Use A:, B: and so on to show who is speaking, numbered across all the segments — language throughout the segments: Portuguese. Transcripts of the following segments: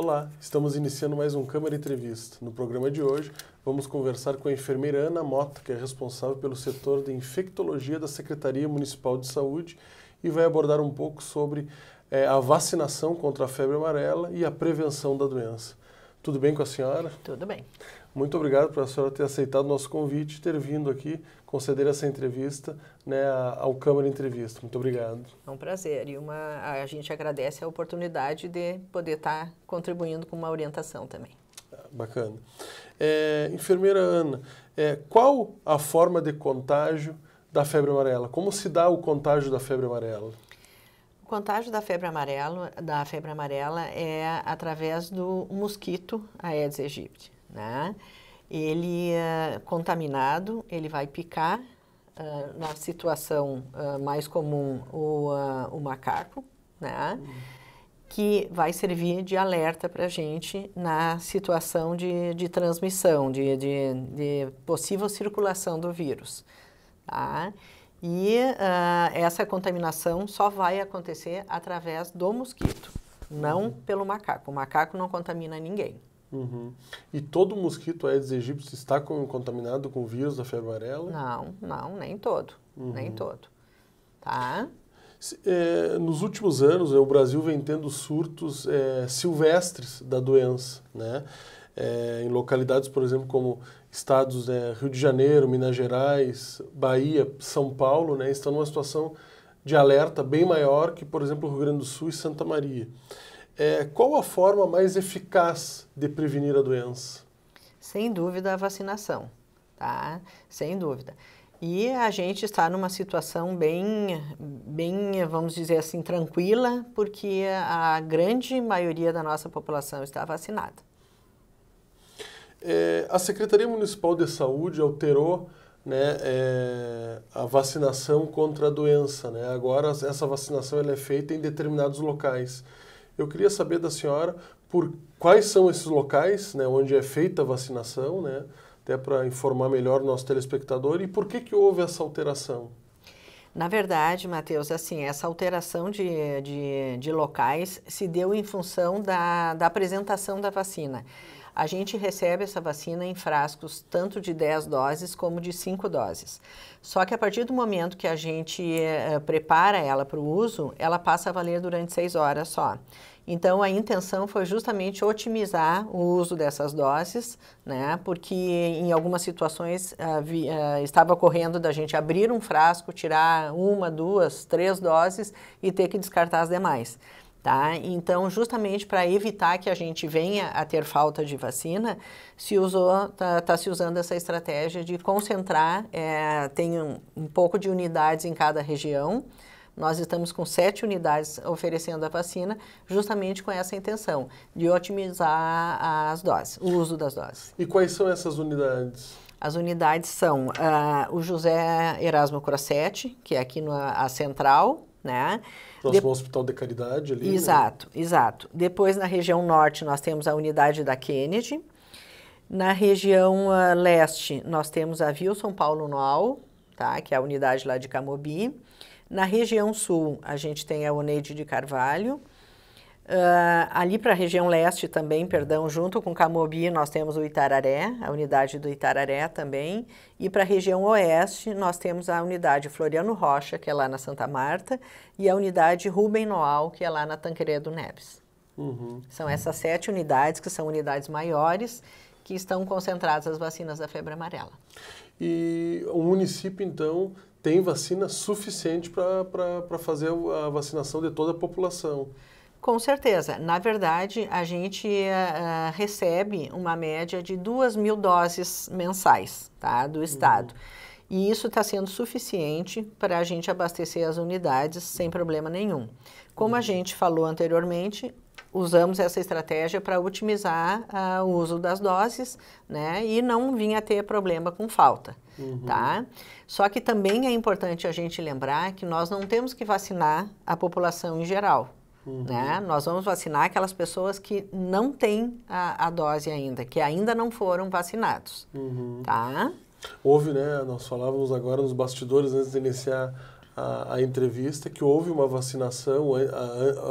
A: Olá, estamos iniciando mais um Câmara Entrevista. No programa de hoje, vamos conversar com a enfermeira Ana Mota, que é responsável pelo setor de infectologia da Secretaria Municipal de Saúde e vai abordar um pouco sobre é, a vacinação contra a febre amarela e a prevenção da doença. Tudo bem com a senhora? Tudo bem. Muito obrigado para a senhora ter aceitado o nosso convite e ter vindo aqui conceder essa entrevista né, ao Câmara Entrevista. Muito obrigado.
B: É um prazer e uma, a gente agradece a oportunidade de poder estar contribuindo com uma orientação também.
A: Ah, bacana. É, enfermeira Ana, é, qual a forma de contágio da febre amarela? Como se dá o contágio da febre amarela?
B: O contágio da febre amarela, da febre amarela é através do mosquito Aedes aegypti, né? ele uh, contaminado, ele vai picar, uh, na situação uh, mais comum, o, ah, o macaco, né? Uhum. que vai servir de alerta para a gente na situação de, de transmissão, de, de, de possível circulação do vírus. Tá? E essa contaminação só vai acontecer através do mosquito, não pelo macaco. O macaco não contamina ninguém.
A: Uhum. E todo mosquito Aedes é aegypti está com, contaminado com o vírus da febre amarela?
B: Não, não, nem todo, uhum. nem todo,
A: tá? É, nos últimos anos, é, o Brasil vem tendo surtos é, silvestres da doença, né? É, em localidades, por exemplo, como estados é, Rio de Janeiro, Minas Gerais, Bahia, São Paulo, né, estão numa situação de alerta bem maior que, por exemplo, o Rio Grande do Sul e Santa Maria. É, qual a forma mais eficaz de prevenir a
B: doença? Sem dúvida, a vacinação, tá? Sem dúvida. E a gente está numa situação bem, bem, vamos dizer assim, tranquila, porque a grande maioria da nossa população está vacinada.
A: É, a Secretaria Municipal de Saúde alterou né, é, a vacinação contra a doença. Né? Agora, essa vacinação ela é feita em determinados locais. Eu queria saber da senhora por quais são esses locais né, onde é feita a vacinação, né, até para informar melhor o nosso telespectador, e por que, que houve essa alteração?
B: Na verdade, Matheus, assim, essa alteração de, de, de locais se deu em função da, da apresentação da vacina. A gente recebe essa vacina em frascos tanto de 10 doses como de 5 doses. Só que a partir do momento que a gente eh, prepara ela para o uso, ela passa a valer durante 6 horas só. Então, a intenção foi justamente otimizar o uso dessas doses, né? Porque em algumas situações eh, vi, eh, estava ocorrendo da gente abrir um frasco, tirar uma, duas, três doses e ter que descartar as demais. Tá? Então, justamente para evitar que a gente venha a ter falta de vacina, se usou, está tá se usando essa estratégia de concentrar, é, tem um, um pouco de unidades em cada região, nós estamos com sete unidades oferecendo a vacina, justamente com essa intenção de otimizar as doses, o uso das doses. E quais são essas unidades? As unidades são uh, o José Erasmo Crossetti, que é aqui na Central, né? Próximo de... ao Hospital de Caridade ali. Né? Exato, né? exato. Depois na região norte nós temos a unidade da Kennedy. Na região uh, leste nós temos a São Paulo Noal, tá? Que é a unidade lá de Camobi. Na região sul a gente tem a Oneide de Carvalho. Uh, ali para a região leste também, perdão, junto com Camobi, nós temos o Itararé, a unidade do Itararé também. E para a região oeste, nós temos a unidade Floriano Rocha, que é lá na Santa Marta, e a unidade Rubem Noal, que é lá na do Neves. Uhum. São essas sete unidades, que são unidades maiores, que estão concentradas as vacinas da febre amarela.
A: E o município, então, tem vacina suficiente para fazer a vacinação de toda a população?
B: Com certeza. Na verdade, a gente uh, recebe uma média de 2 mil doses mensais tá, do Estado. Uhum. E isso está sendo suficiente para a gente abastecer as unidades sem problema nenhum. Como uhum. a gente falou anteriormente, usamos essa estratégia para otimizar uh, o uso das doses, né, e não vinha ter problema com falta, uhum. tá? Só que também é importante a gente lembrar que nós não temos que vacinar a população em geral. Uhum. Né? Nós vamos vacinar aquelas pessoas que não têm a, a dose ainda, que ainda não foram vacinados. Uhum. Tá?
A: Houve, né? Nós falávamos agora nos bastidores antes de iniciar a, a entrevista que houve uma vacinação, a,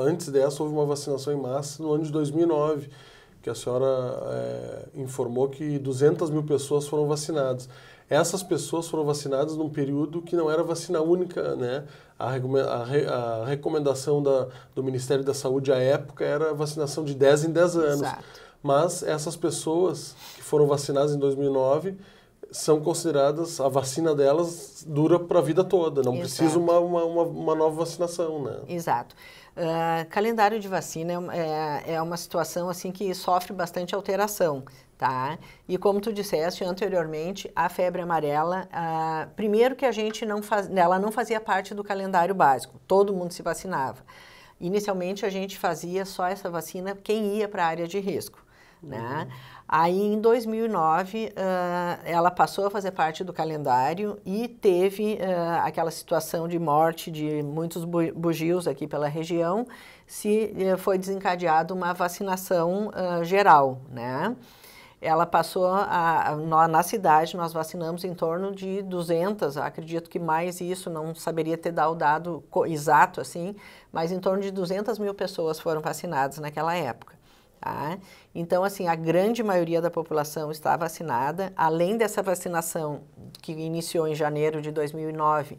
A: antes dessa houve uma vacinação em massa no ano de 2009, que a senhora é, informou que 200 mil pessoas foram vacinadas essas pessoas foram vacinadas num período que não era vacina única, né? A, a recomendação da, do Ministério da Saúde à época era vacinação de 10 em 10 anos. Exato. Mas essas pessoas que foram vacinadas em 2009 são consideradas, a vacina delas dura para a vida toda, não precisa uma, uma, uma, uma, nova vacinação, né?
B: Exato. Uh, calendário de vacina é, é uma situação assim que sofre bastante alteração, tá? E como tu disseste anteriormente, a febre amarela, ah, primeiro que a gente não faz, ela não fazia parte do calendário básico, todo mundo se vacinava. Inicialmente a gente fazia só essa vacina quem ia para a área de risco, né? uhum. né? Aí em 2009 ah, ela passou a fazer parte do calendário e teve aquela situação de morte de muitos bugios aqui pela região, se foi desencadeada uma vacinação geral, né? ela passou a, a, na, na cidade nós vacinamos em torno de 200, acredito que mais isso não saberia ter dado o dado exato assim, mas em torno de 200 mil pessoas foram vacinadas naquela época. Tá? Então, assim, a grande maioria da população está vacinada. Além dessa vacinação que iniciou em janeiro de 2009,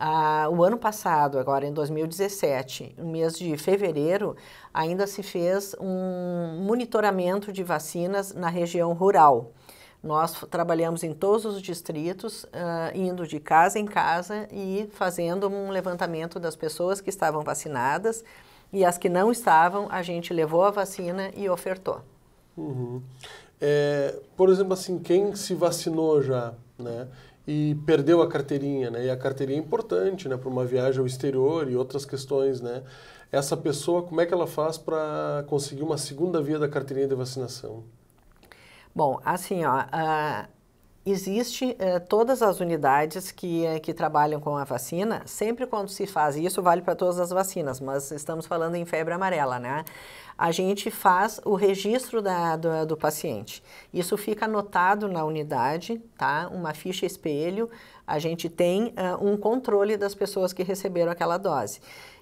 B: ah, o ano passado, agora em 2017, no mês de fevereiro, ainda se fez um monitoramento de vacinas na região rural. Nós trabalhamos em todos os distritos, uh, indo de casa em casa e fazendo um levantamento das pessoas que estavam vacinadas e as que não estavam, a gente levou a vacina e ofertou.
A: Uhum. É, por exemplo, assim, quem se vacinou já, né? e perdeu a carteirinha, né? E a carteirinha é importante, né, para uma viagem ao exterior e outras questões, né? Essa pessoa, como é que ela faz para conseguir uma segunda via da carteirinha de vacinação?
B: Bom, assim, ó, Existe eh, todas as unidades que, eh, que trabalham com a vacina, sempre quando se faz, e isso vale para todas as vacinas, mas estamos falando em febre amarela, né? A gente faz o registro da, do, do paciente. Isso fica anotado na unidade, tá? Uma ficha espelho, a gente tem uh, um controle das pessoas que receberam aquela dose.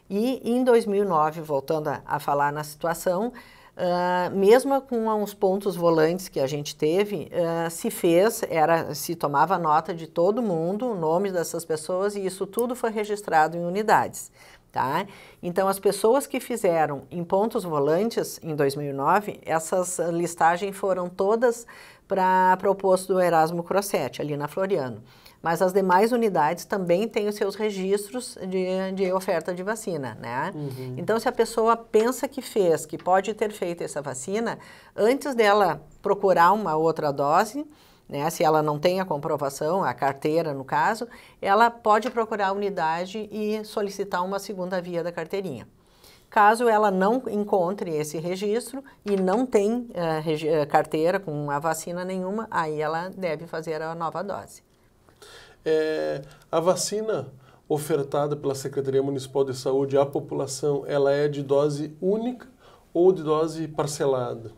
B: E em 2009, voltando a, a falar na situação, Uh, mesmo com uns pontos volantes que a gente teve, uh, se fez, era, se tomava nota de todo mundo, o nome dessas pessoas, e isso tudo foi registrado em unidades. Tá? Então, as pessoas que fizeram em pontos volantes em 2009, essas listagens foram todas para o posto do Erasmo Crossetti, ali na Floriano. Mas as demais unidades também têm os seus registros de, de oferta de vacina, né? Uhum. Então, se a pessoa pensa que fez, que pode ter feito essa vacina, antes dela procurar uma outra dose, né, se ela não tem a comprovação, a carteira no caso, ela pode procurar a unidade e solicitar uma segunda via da carteirinha. Caso ela não encontre esse registro e não tem uh, carteira com a vacina nenhuma, aí ela deve fazer a nova dose.
A: É, a vacina ofertada pela Secretaria Municipal de Saúde à população, ela é de
B: dose única ou de dose parcelada?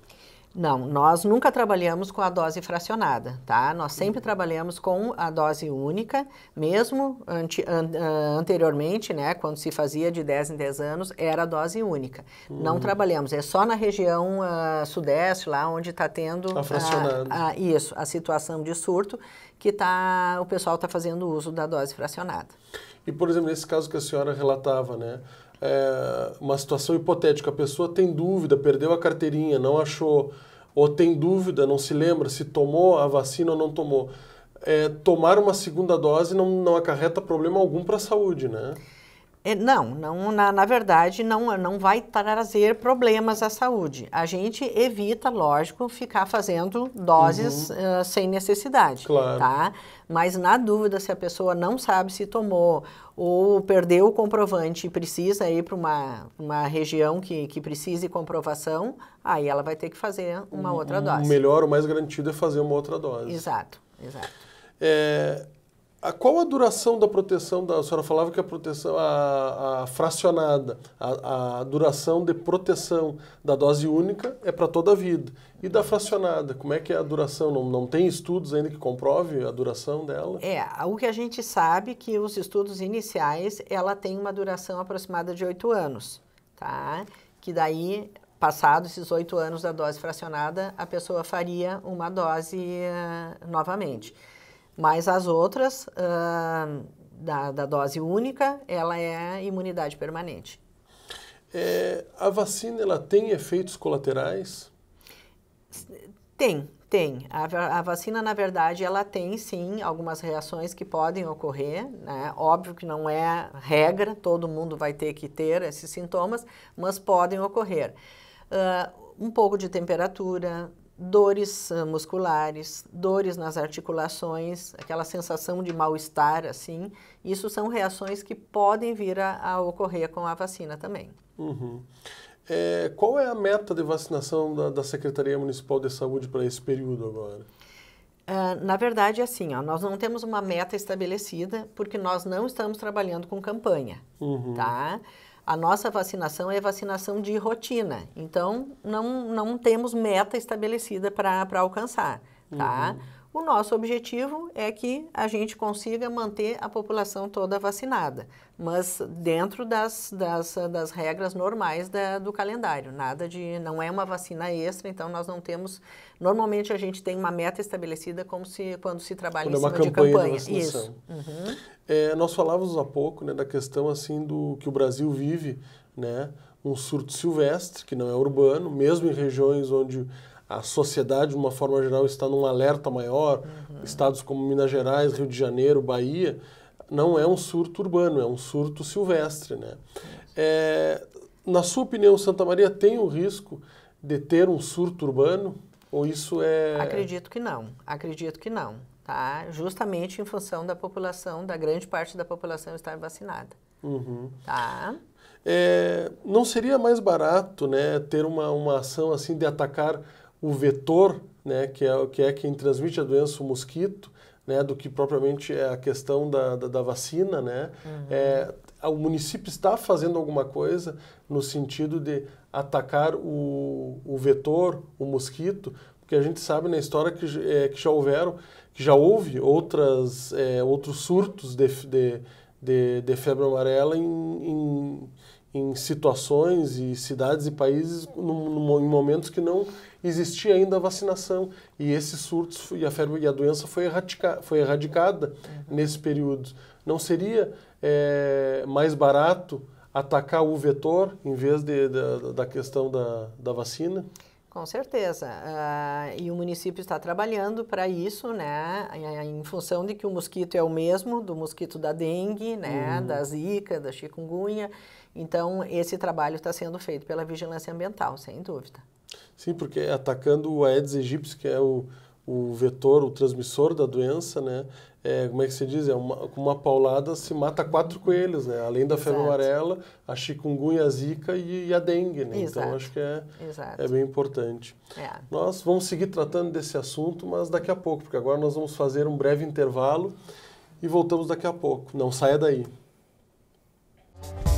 B: Não, nós nunca trabalhamos com a dose fracionada, tá? Nós sempre uhum. trabalhamos com a dose única, mesmo an, ah, anteriormente, né, quando se fazia de 10 em 10 anos, era a dose única. Uhum. Não trabalhamos, é só na região uh, sudeste, lá onde está tendo... Tá fracionando. A, a, isso, a situação de surto, que tá, o pessoal está fazendo uso da dose fracionada.
A: E, por exemplo, nesse caso que a senhora relatava, né, é uma situação hipotética, a pessoa tem dúvida, perdeu a carteirinha, não achou ou tem dúvida, não se lembra se tomou a vacina ou não tomou. É, tomar uma segunda dose não, não acarreta problema algum para a saúde, né?
B: É, não, não na, na, verdade não, não vai trazer problemas à saúde. A gente evita, lógico, ficar fazendo doses uhum. uh, sem necessidade, claro. tá? Mas na dúvida se a pessoa não sabe se tomou ou perdeu o comprovante e precisa ir para uma, uma região que, que precise comprovação, aí ela vai ter que fazer uma uhum. outra dose. O
A: melhor, o mais garantido é fazer uma outra dose. Exato, exato. É a qual a duração da proteção da. A senhora falava que a proteção, a, a fracionada, a, a, duração de proteção da dose única é para toda a vida. E da fracionada, como é que é a duração? Não, não tem estudos ainda que comprove a duração dela? É,
B: o que a gente sabe é que os estudos iniciais ela tem uma duração aproximada de oito anos, tá? Que daí passados esses oito anos da dose fracionada, a pessoa faria uma dose uh, novamente. Mas as outras, uh, da, da, dose única, ela é imunidade permanente.
A: É, a vacina, ela tem efeitos colaterais?
B: Tem, tem. A, a, vacina, na verdade, ela tem sim algumas reações que podem ocorrer. Né? Óbvio que não é regra, todo mundo vai ter que ter esses sintomas, mas podem ocorrer. Uh, um pouco de temperatura, dores musculares, dores nas articulações, aquela sensação de mal-estar, assim, isso são reações que podem vir a, a ocorrer com a vacina também.
A: Uhum. É, qual é a meta de vacinação da, da Secretaria Municipal de Saúde para esse período agora?
B: Uh, na verdade, é assim, ó, nós não temos uma meta estabelecida porque nós não estamos trabalhando com campanha, uhum. tá? Tá? A nossa vacinação é vacinação de rotina, então não, não temos meta estabelecida para alcançar, tá? Uhum. O nosso objetivo é que a gente consiga manter a população toda vacinada, mas dentro das, das, das regras normais da, do calendário. Nada de. não é uma vacina extra, então nós não temos. Normalmente a gente tem uma meta estabelecida como se quando se trabalha quando em é uma campanha de campanha. Isso. Uhum.
A: É, nós falávamos há pouco né, da questão assim do que o Brasil vive, né? Um surto silvestre, que não é urbano, mesmo em regiões onde a sociedade, de uma forma geral, está num alerta maior. Uhum. Estados como Minas Gerais, Rio de Janeiro, Bahia, não é um surto urbano, é um surto silvestre. Né? É, na sua opinião, Santa Maria tem o risco de ter um surto urbano? Ou isso é.
B: Acredito que não, acredito que não. Tá? Justamente em função da população, da grande parte da população estar vacinada. Uhum. Tá?
A: É, não seria mais barato né, ter uma, uma ação assim de atacar o vetor, né, que é, que é quem transmite a doença, o mosquito, né, do que propriamente é a questão da, da, da vacina, né? Uhum. É, o município está fazendo alguma coisa no sentido de atacar o, o vetor, o mosquito, porque a gente sabe na história que, é, que já houveram, que já houve outras, é, outros surtos de, de, de, de febre amarela em, em em situações e cidades e países no, no, em momentos que não existia ainda a vacinação e esses surtos e a febre e a doença foi, erradica, foi erradicada uhum. nesse período. Não seria é, mais barato atacar o vetor em vez de, da, da questão da, da vacina?
B: Com certeza. Uh, e o município está trabalhando para isso, né? Em função de que o mosquito é o mesmo do mosquito da dengue, né? Uhum. Da zika, da chikungunya. Então, esse trabalho está sendo feito pela vigilância ambiental, sem dúvida.
A: Sim, porque é atacando o Aedes aegypti, que é o, o vetor, o transmissor da doença, né? É, como é que se diz? É uma, com uma paulada se mata quatro coelhos, né? Além da febre amarela, a chikungunya, a zika e, e a dengue, né? Então, Exato. Então, acho que é, é bem importante.
B: É. Nós
A: vamos seguir tratando desse assunto, mas daqui a pouco, porque agora nós vamos fazer um breve intervalo e voltamos daqui a pouco. Não saia daí. Música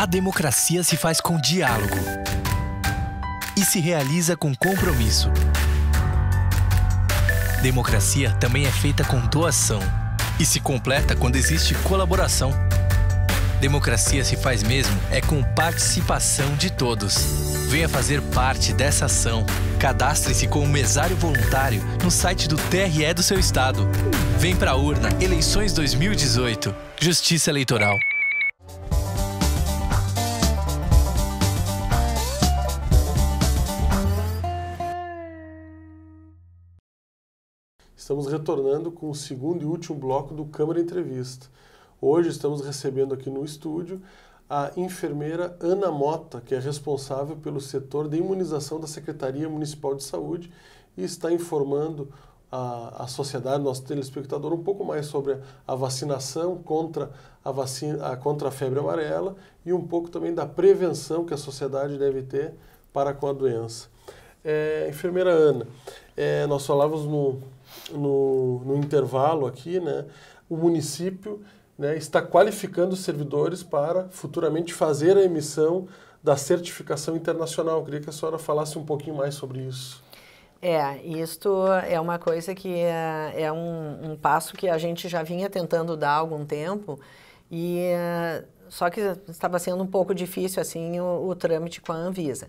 B: A democracia se faz com diálogo e se realiza com compromisso. Democracia também é feita com doação e se completa quando existe colaboração. Democracia se faz mesmo é com participação de todos. Venha fazer parte dessa ação. Cadastre-se como mesário voluntário no site do TRE do seu estado. Vem pra urna Eleições 2018. Justiça Eleitoral.
A: Estamos retornando com o segundo e último bloco do Câmara Entrevista. Hoje estamos recebendo aqui no estúdio a enfermeira Ana Mota, que é responsável pelo setor de imunização da Secretaria Municipal de Saúde e está informando a, a sociedade, nosso telespectador, um pouco mais sobre a vacinação contra a, vacina, a, contra a febre amarela e um pouco também da prevenção que a sociedade deve ter para com a doença. É, enfermeira Ana, é, nós falávamos no, no, no intervalo aqui, né, o município né, está qualificando os servidores para futuramente fazer a emissão da certificação internacional. Eu queria que a senhora falasse um pouquinho mais sobre isso.
B: É, isto é uma coisa que é, é um, um, passo que a gente já vinha tentando dar há algum tempo e é, só que estava sendo um pouco difícil assim o, o trâmite com a Anvisa.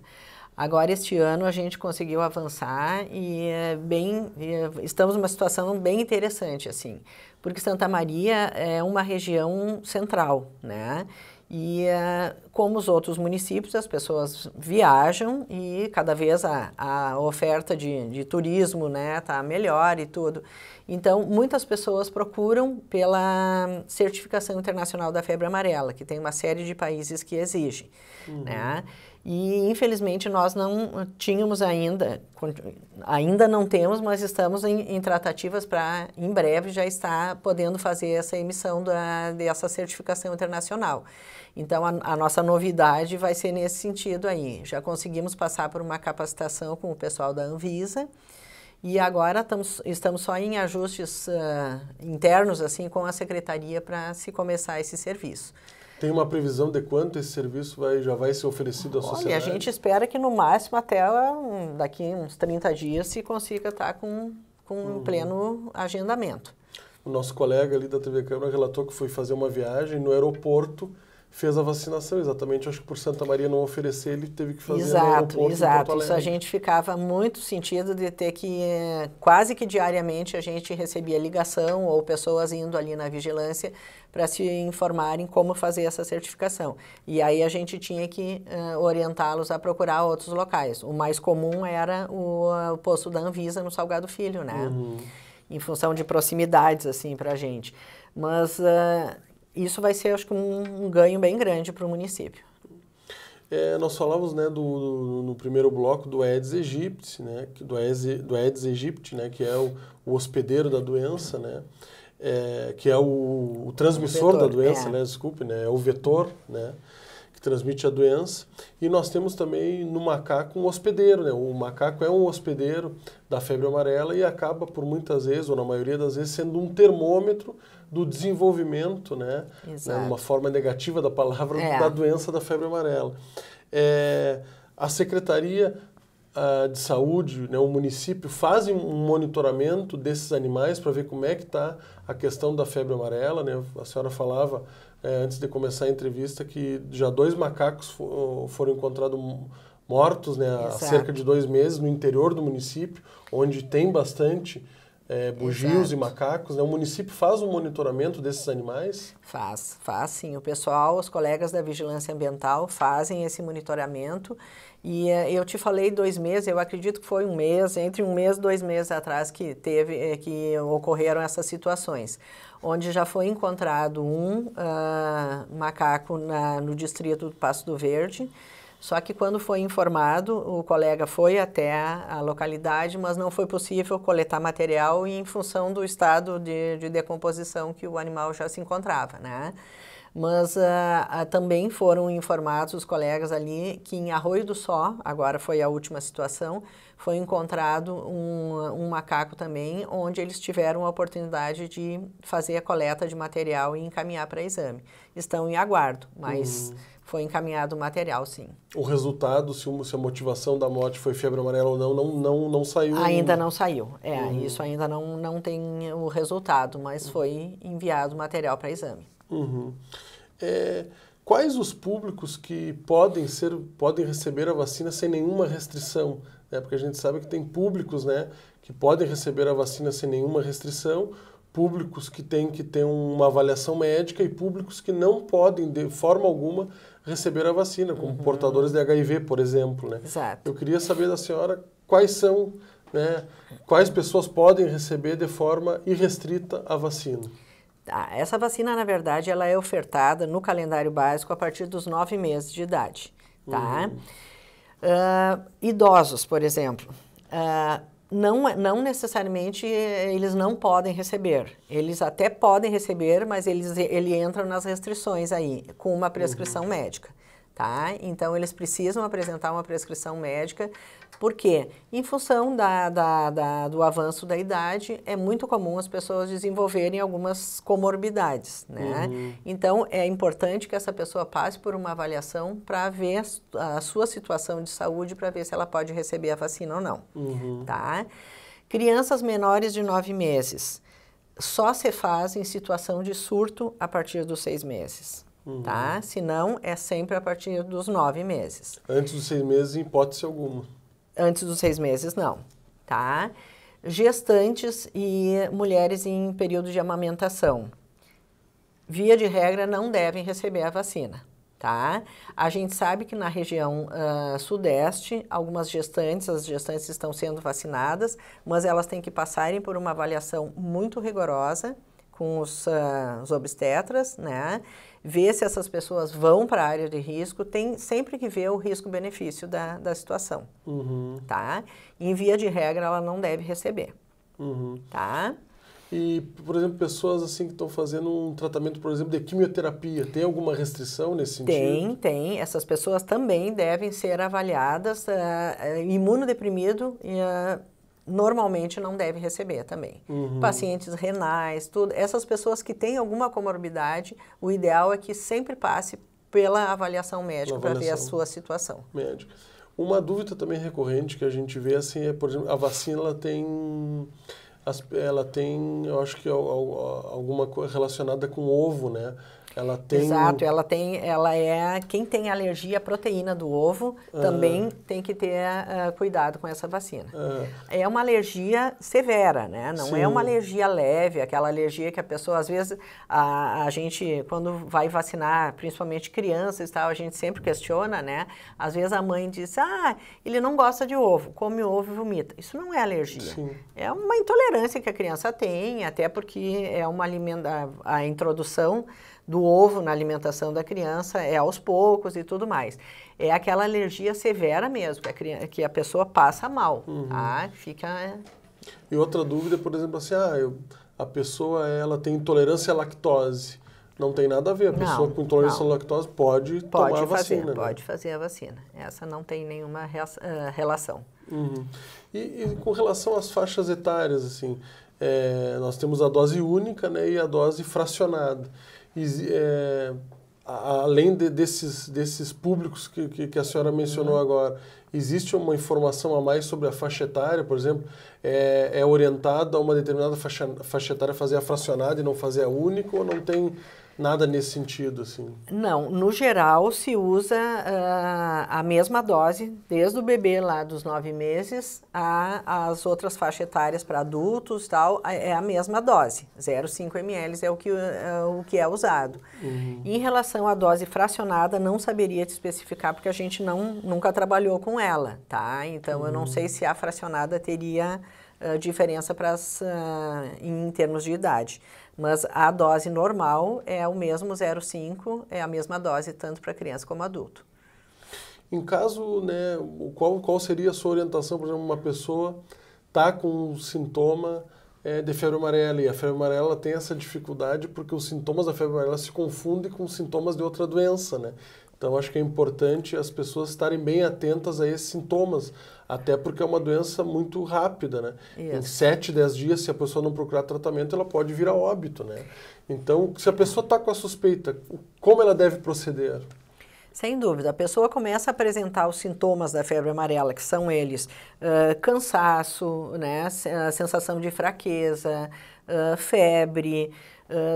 B: Agora, este ano, a gente conseguiu avançar e é bem, é, estamos numa situação bem interessante, assim, porque Santa Maria é uma região central, né? E é, como os outros municípios, as pessoas viajam e cada vez a, a oferta de, de turismo está né, tá melhor e tudo. Então, muitas pessoas procuram pela certificação internacional da febre amarela, que tem uma série de países que exige. Uhum. Né? E infelizmente nós não tínhamos ainda, ainda não temos, mas estamos em, em tratativas para em breve já estar podendo fazer essa emissão da, dessa certificação internacional. Então a, a, nossa novidade vai ser nesse sentido aí. Já conseguimos passar por uma capacitação com o pessoal da Anvisa e agora estamos, estamos só em ajustes uh, internos assim com a secretaria para se começar esse serviço.
A: Tem uma previsão de quanto esse serviço vai, já vai ser oferecido à sociedade? Olha, a gente
B: espera que no máximo até daqui uns 30 dias se consiga estar com, com uhum. pleno agendamento.
A: O nosso colega ali da TV Câmara relatou que foi fazer uma viagem no aeroporto fez a vacinação, exatamente, acho que por Santa Maria não oferecer, ele teve que
B: fazer Exato, exato. Isso a gente ficava muito sentido de ter que, quase que diariamente, a gente recebia ligação ou pessoas indo ali na vigilância para se informarem como fazer essa certificação. E aí a gente tinha que uh, orientá-los a procurar outros locais. O mais comum era o, o posto da Anvisa no Salgado Filho, né? Uhum. Em função de proximidades, assim, para a gente. Mas... Eh, isso vai ser, acho que, um, um ganho bem grande para o município.
A: É, nós falamos né, do, do, no primeiro bloco do Aedes aegypti, né, do, Aedes, do Aedes aegypti, né, que é o, o hospedeiro da doença, né, é, que é o, o transmissor o vetor, da doença, é. né, desculpe, né, é o vetor, né, que transmite a doença. E nós temos também no macaco um hospedeiro, né, o macaco é um hospedeiro da febre amarela e acaba, por muitas vezes, ou na maioria das vezes, sendo um termômetro do desenvolvimento, né? né Exato. né uma forma negativa da palavra, é. da doença da febre amarela. É, a Secretaria uh, de Saúde, né, o município, fazem um monitoramento desses animais para ver como é que está a questão da febre amarela. Né? A senhora falava é, antes de começar a entrevista que já dois macacos ah, foram encontrados mortos né, há cerca de dois meses no interior do município, onde tem bastante
B: é, bugios Exato.
A: e macacos. Né? O município faz um monitoramento desses animais?
B: Faz, faz sim. O pessoal, os colegas da Vigilância Ambiental fazem esse monitoramento. E é, eu te falei dois meses, eu acredito que foi um mês, entre um mês e dois meses atrás que teve, eh, que ocorreram essas situações, onde já foi encontrado um uh, macaco na, no distrito do Passo do Verde, só que quando foi informado, o colega foi até a, localidade, mas não foi possível coletar material em função do estado de, de decomposição que o animal já se encontrava, né? mas uh, uh, também foram informados os colegas ali que em Arroio do Só, agora foi a última situação, foi encontrado um, um, macaco também, onde eles tiveram a oportunidade de fazer a coleta de material e encaminhar para exame. Estão em aguardo, mas... Uhum foi encaminhado o material, sim.
A: O resultado, se, uma, se a motivação da morte foi febre amarela ou não, não, não, não saiu? Ainda não saiu. É, uhum. isso
B: ainda não, não tem o resultado, mas hum. foi enviado o material para exame.
A: Uhum. É, quais os públicos que podem ser podem receber a vacina sem nenhuma restrição? É, porque a gente sabe que tem públicos né, que podem receber a vacina sem nenhuma restrição, públicos que têm que ter uma avaliação médica e públicos que não podem, de forma alguma, receber a vacina, como uhum. portadores de HIV, por exemplo. Né? Exato. Eu queria saber da senhora quais são, né, quais pessoas podem
B: receber de forma irrestrita a vacina. Tá, essa vacina, na verdade, ela é ofertada no calendário básico a partir dos nove meses de idade. Tá? Uhum. Uh, idosos, por exemplo. Uh, não, é, não necessariamente eh, eles não podem receber. Eles até podem receber, mas eles ele entram nas restrições aí, com uma uhum. prescrição uhum. médica. Tá? Então, eles precisam apresentar uma prescrição médica por quê? Em função da, da, da, do avanço da idade, é muito comum as pessoas desenvolverem algumas comorbidades, né? Uhum. Então, é importante que essa pessoa passe por uma avaliação para ver a, sua situação de saúde, para ver se ela pode receber a vacina ou não, uhum. tá? Crianças menores de 9 meses só se faz em situação de surto a partir dos seis meses. Uhum. Tá? Se não, é sempre a partir dos nove meses. Antes
A: dos seis meses,
B: em hipótese alguma antes dos seis meses, não, tá? Gestantes e mulheres em período de amamentação, via de regra, não devem receber a vacina, tá? A gente sabe que na região uh, sudeste, algumas gestantes, as gestantes estão sendo vacinadas, mas elas têm que passarem por uma avaliação muito rigorosa com os, uh, os obstetras, né? ver se essas pessoas vão para a área de risco, tem sempre que ver o risco-benefício da, da situação, uhum. tá? Em via de regra, ela não deve receber,
A: uhum. tá? E, por exemplo, pessoas assim que estão fazendo um tratamento, por exemplo, de quimioterapia, tem alguma restrição nesse sentido? Tem,
B: tem. Essas pessoas também devem ser avaliadas, uh, ah, imunodeprimido, uh, normalmente não deve receber também. Uhum. Pacientes renais, tudo. Essas pessoas que têm alguma comorbidade, o ideal é que sempre passe pela avaliação médica para ver a sua situação.
A: Médico. Uma dúvida também recorrente que a gente vê assim é, por exemplo, a vacina ela tem ela tem, eu acho que é alguma coisa relacionada com ovo, né? Ela tem. Exato, ela
B: tem, ela é. Quem tem alergia à proteína do ovo ah. também tem que ter uh, cuidado com essa vacina. Ah. É uma alergia severa, né? Não Sim. é uma alergia leve, aquela alergia que a pessoa, às vezes, a, a gente, quando vai vacinar, principalmente crianças e tal, a gente sempre questiona, né? Às vezes a mãe diz, ah, ele não gosta de ovo, come ovo e vomita. Isso não é alergia. Sim. É uma intolerância que a criança tem, até porque é uma alimenta a introdução do ovo na alimentação da criança é aos poucos e tudo mais. É aquela alergia severa mesmo, que a, criança, que a pessoa passa mal, uhum. Ah, fica... É.
A: E outra dúvida, por exemplo, assim, ah, eu, a pessoa ela tem intolerância à lactose. Não tem nada a ver. A pessoa não, com intolerância à lactose pode, pode tomar fazer, a vacina. Né? Pode né?
B: fazer a vacina. Essa não tem nenhuma ah, relação.
A: Uhum. E, e, com relação às faixas etárias, assim, é, nós temos a dose única né, e a dose fracionada é, além de, desses, desses públicos que, que, que a senhora mencionou uhum. agora, existe uma informação a mais sobre a faixa etária, por exemplo, é, é orientado a uma determinada faixa, faixa etária fazer a fracionada e não fazer a única, ou não tem Nada nesse sentido, assim?
B: Não, no geral se usa uh, a mesma dose, desde o bebê lá dos nove meses a, as outras faixas etárias para adultos tal, é a mesma dose, 0,5 ml é o que é, o que é usado. Uhum. Em relação à dose fracionada, não saberia te especificar porque a gente não, nunca trabalhou com ela, tá? Então uhum. eu não uhum. sei se a fracionada teria uh, diferença pras, uh, em termos de idade. Mas a dose normal é o mesmo 0,5, é a mesma dose tanto para criança como adulto. Em caso, né,
A: qual, qual seria a sua orientação, por exemplo, uma pessoa está com um sintoma é, de febre amarela e a febre amarela tem essa dificuldade porque os sintomas da febre amarela se confundem com os sintomas de outra doença, né? Então, acho que é importante as pessoas estarem bem atentas a esses sintomas, até porque é uma doença muito rápida, né? Isso. Em 7, 10 dias, se a pessoa não procurar tratamento, ela pode vir a óbito, né? Então, se a pessoa está com a suspeita, como ela deve proceder?
B: Sem dúvida, a pessoa começa a apresentar os sintomas da febre amarela, que são eles uh, cansaço, né, a sensação de fraqueza, uh, febre,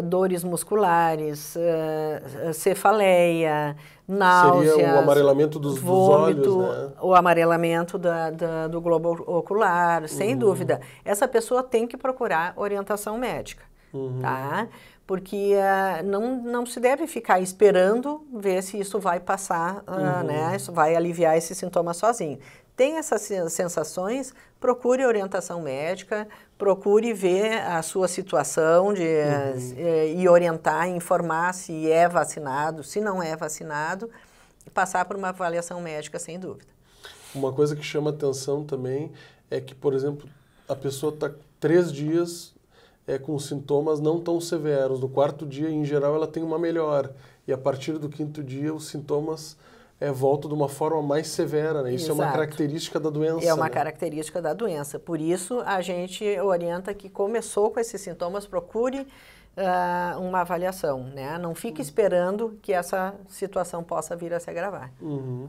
B: dores musculares, uh, cefaleia, náuseas. Seria o amarelamento dos, vômito, dos olhos, né? O amarelamento da, da, do globo ocular, sem uhum. dúvida. Essa pessoa tem que procurar orientação médica, uhum. tá? Porque uh, não, não se deve ficar esperando ver se isso vai passar, uhum. né? Isso vai aliviar esse sintoma sozinho tem essas sensações, procure orientação médica, procure ver a sua situação de, eh, uhum. Eh, e orientar, informar se é vacinado, se não é vacinado, e passar por uma avaliação médica, sem dúvida.
A: Uma coisa que chama atenção também é que, por exemplo, a pessoa está três dias é, com sintomas não tão severos. No quarto dia, em geral, ela tem uma melhora. E a partir do quinto dia, os sintomas é, volta de uma forma mais severa. Né? Isso Exato. é uma característica da doença. É uma né?
B: característica da doença. Por isso, a gente orienta que começou com esses sintomas, procure uh, uma avaliação. Né? Não fique hum. esperando que essa situação possa vir a se agravar.
A: Uhum.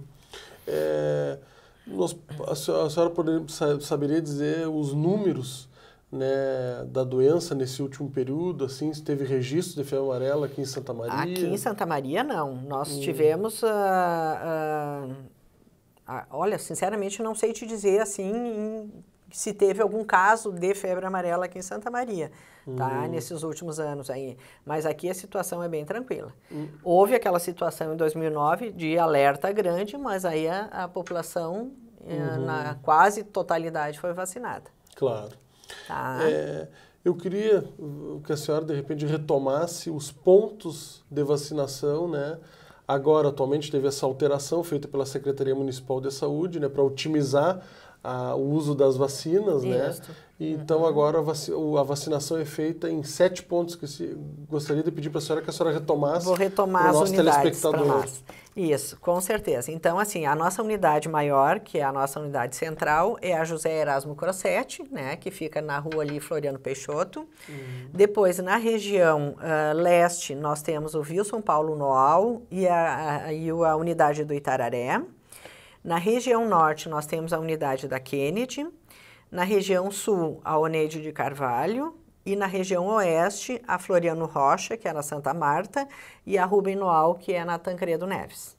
A: É, nós, a senhora poderia, saberia dizer os números né, da doença nesse último período? Assim, se teve registro de febre amarela aqui em Santa Maria? Aqui em
B: Santa Maria, não. Nós hum. tivemos... Uh, uh, uh, olha, sinceramente, não sei te dizer assim em, se teve algum caso de febre amarela aqui em Santa Maria, tá? hum. tá? Nesses últimos anos aí. Mas aqui a situação é bem tranquila. Hum. Houve aquela situação em 2009 de alerta grande, mas aí a, a população, eh, uhum. na quase totalidade, foi vacinada. Claro. Tá. É,
A: eu queria uh, que a senhora, de repente, retomasse os pontos de vacinação, né? Agora, atualmente, teve essa alteração feita pela Secretaria Municipal de Saúde, né, para otimizar a, o uso das vacinas, né? Isso. né? então uhum. agora a, vaci a, vacinação é feita em sete pontos que se, gostaria de pedir para a senhora que a senhora retomasse. Vou retomar as unidades para nós.
B: Isso, com certeza. Então, assim, a nossa unidade maior, que é a nossa unidade central, é a José Erasmo Crossetti, né, que fica na rua ali Floriano Peixoto. Uhum. Depois, na região uh, leste, nós temos o Wilson Paulo Noal e a, a, e a unidade do Itararé. Na região norte, nós temos a unidade da Kennedy, na região sul, a Oneide de Carvalho, e na região oeste, a Floriano Rocha, que é na Santa Marta, e a Rubem Noal, que é na Tancredo Neves.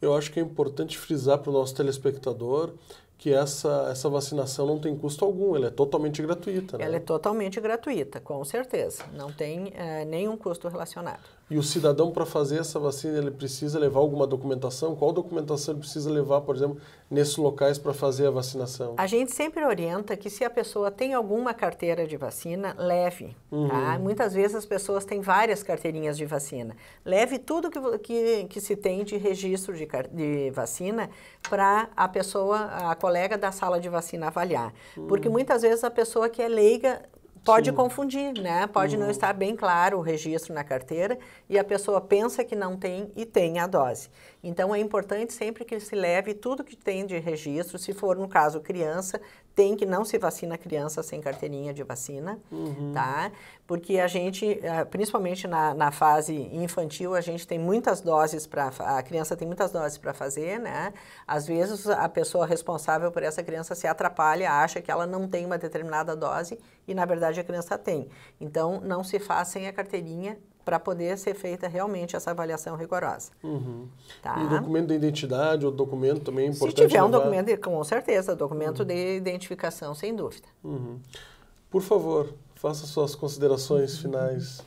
A: Eu acho que é importante frisar para o nosso telespectador que essa, essa vacinação não tem custo algum, ela é totalmente gratuita. Né?
B: Ela é totalmente gratuita, com certeza. Não tem é, nenhum custo relacionado.
A: E o cidadão, para fazer essa vacina, ele precisa levar alguma documentação? Qual documentação ele precisa levar, por exemplo, nesses locais para fazer a vacinação? A
B: gente sempre orienta que se a pessoa tem alguma carteira de vacina, leve. Uhum. Tá? Muitas vezes as pessoas têm várias carteirinhas de vacina. Leve tudo que, que, que se tem de registro de, de vacina para a pessoa, a colega da sala de vacina avaliar. Uhum. Porque hum. muitas vezes a pessoa que é leiga pode Sim. confundir, né? Pode não estar bem claro o registro na carteira e a pessoa pensa que não tem e tem a dose. Então é importante sempre que se leve tudo que tem de registro, se for no caso criança, tem que não se vacina criança sem carteirinha de vacina, uhum. tá? Porque a gente, eh, principalmente na, na fase infantil, a gente tem muitas doses para a criança tem muitas doses para fazer, né? Às vezes a pessoa responsável por essa criança se atrapalha, acha que ela não tem uma determinada dose e na verdade a criança tem. Então não se faz sem a carteirinha para poder ser feita realmente essa avaliação rigorosa. Uhum. Tá? E
A: documento de identidade ou documento também é importante? Se tiver levar... um documento,
B: com certeza, documento uhum. de identificação, sem dúvida.
A: Uhum. Por favor, faça suas considerações finais.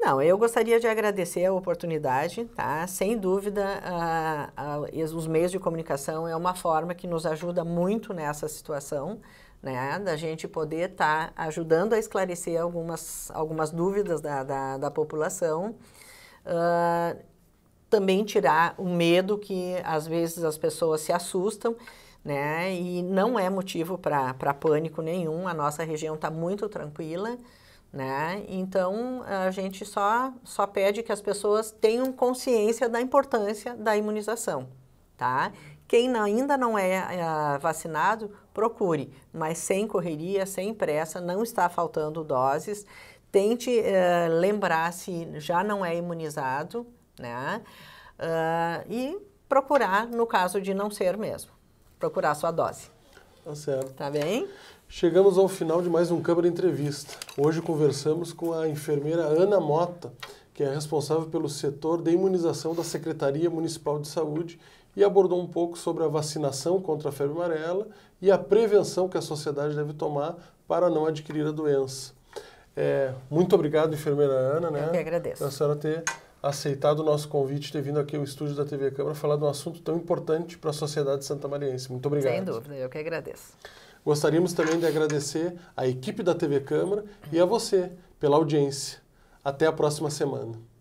B: Não, eu gostaria de agradecer a oportunidade, tá? Sem dúvida, a, a, os meios de comunicação é uma forma que nos ajuda muito nessa situação, né? Da gente poder estar tá ajudando a esclarecer algumas, algumas dúvidas da, da, da população. Uh, também tirar o medo que às vezes as pessoas se assustam, né? E não é motivo para pânico nenhum, a nossa região está muito tranquila, né? Então, a gente só, só pede que as pessoas tenham consciência da importância da imunização. Tá? Quem ainda não é, é vacinado, procure, mas sem correria, sem pressa, não está faltando doses. Tente é, lembrar se já não é imunizado, né? Uh, e procurar no caso de não ser mesmo. Procurar sua dose.
A: Tá certo. Tá bem? Chegamos ao final de mais um Câmara Entrevista. Hoje conversamos com a enfermeira Ana Mota, que é responsável pelo setor de imunização da Secretaria Municipal de Saúde e abordou um pouco sobre a vacinação contra a febre amarela e a prevenção que a sociedade deve tomar para não adquirir a doença. É, muito obrigado, enfermeira Ana, né? Eu que agradeço. A senhora ter aceitado o nosso convite, ter vindo aqui ao estúdio da TV Câmara falar de um assunto tão importante para a sociedade santamariense. Muito
B: obrigado. Sem dúvida, eu que agradeço.
A: Gostaríamos também de agradecer à equipe da TV Câmara e a você pela audiência. Até a próxima semana.